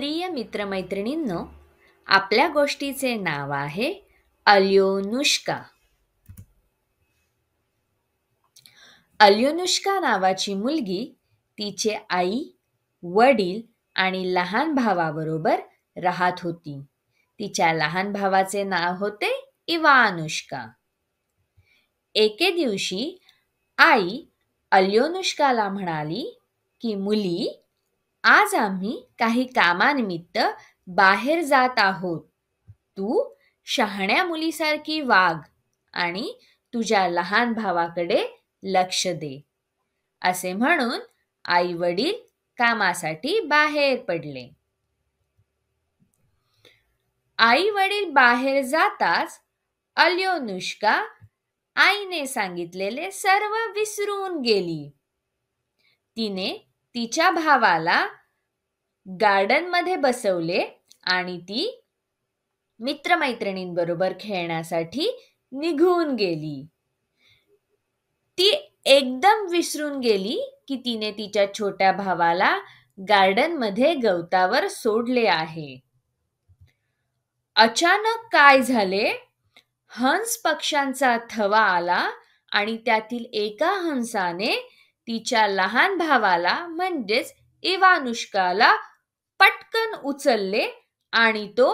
प्रिय मित्रमैत्रिणींनो आपल्या गोष्टीचे नाव आहे अल्योनुष्का अल्योनुष्का नावाची मुलगी तिचे आई वडील आणि लहान भावाबरोबर राहत होती तिच्या लहान भावाचे नाव होते इवानुष्का एके दिवशी आई अल्योनुष्काला म्हणाली की मुली आज आम्ही काही कामानिमित्त बाहेर जात आहोत तू शहाण्या मुलीसारखी वाघ आणि तुझ्या लहान भावाकडे लक्ष दे असे म्हणून आई वडील कामासाठी बाहेर पडले आई वडील बाहेर जाताच अल्योनुष्का आईने सांगितलेले सर्व विसरून गेली तिने तिच्या भावाला गार्डन मध्ये बसवले आणि ती मित्रमैत्रिणींबरोबर खेळण्यासाठी निघून गेली ती एकदम विसरून गेली की तिने तिच्या छोट्या भावाला गार्डन मध्ये गवतावर सोडले आहे अचानक काय झाले हंस पक्ष्यांचा थवा आला आणि त्यातील एका हंसाने तिच्या लहान भावाला म्हणजेच इवानुष्काला पटकन उचलले आणि तो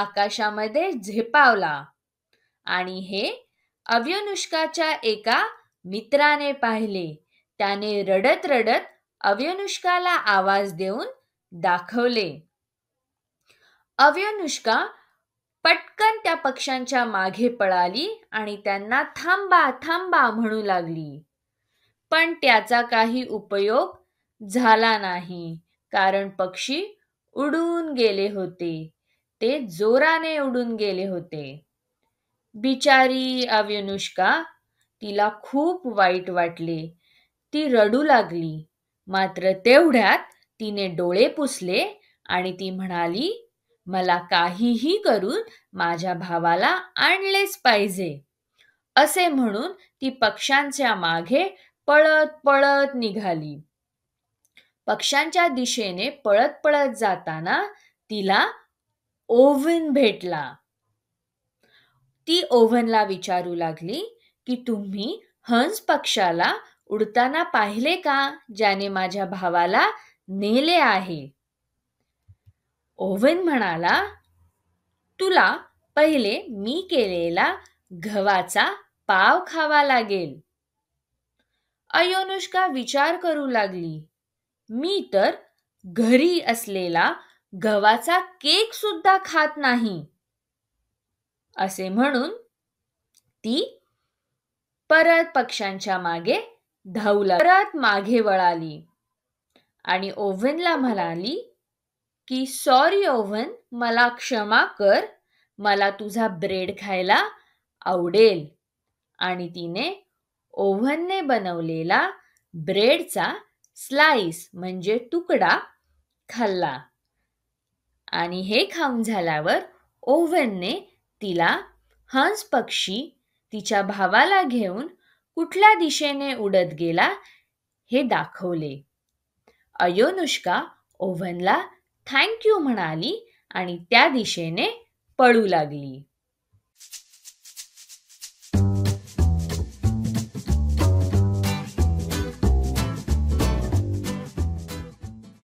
आकाशामध्ये झेपावला आणि हे अव्यनुष्काच्या एका मित्राने पाहिले त्याने रडत रडत अव्यनुष्काला आवाज देऊन दाखवले अव्यनुष्का पटकन त्या पक्ष्यांच्या मागे पळाली आणि त्यांना थांबा थांबा म्हणू लागली पण त्याचा काही उपयोग झाला नाही कारण पक्षी उडून गेले होते ते जोराने उडून गेले होते बिचारी अव्यनुष्का तिला खूप वाईट वाटले ती रडू लागली मात्र तेवढ्यात तिने डोळे पुसले आणि ती म्हणाली मला काहीही करून माझ्या भावाला आणलेच पाहिजे असे म्हणून ती पक्ष्यांच्या मागे पळत पळत निघाली पक्ष्यांच्या दिशेने पळत पळत जाताना तिला ओव्हन भेटला ती ओव्हनला विचारू लागली की तुम्ही हंस पक्षाला उडताना पाहिले का ज्याने माझ्या भावाला नेले आहे ओव्हन म्हणाला तुला पहिले मी केलेला गव्हाचा पाव खावा लागेल अयोनुष्का विचार करू लागली मी तर घरी असलेला गव्हाचा केक सुद्धा खात नाही असे म्हणून ती परत पक्ष्यांच्या मागे धावला परत मागे वळाली आणि ओव्हनला म्हणाली की सॉरी ओव्हन मला क्षमा कर मला तुझा ब्रेड खायला आवडेल आणि तिने ओव्हनने बनवलेला ब्रेडचा स्लाइस म्हणजे तुकडा खाल्ला आणि हे खाऊन झाल्यावर ओव्हनने तिला हंस पक्षी तिच्या भावाला घेऊन कुठल्या दिशेने उडत गेला हे दाखवले अयोनुष्का ओव्हनला थँक्यू म्हणाली आणि त्या दिशेने पळू लागली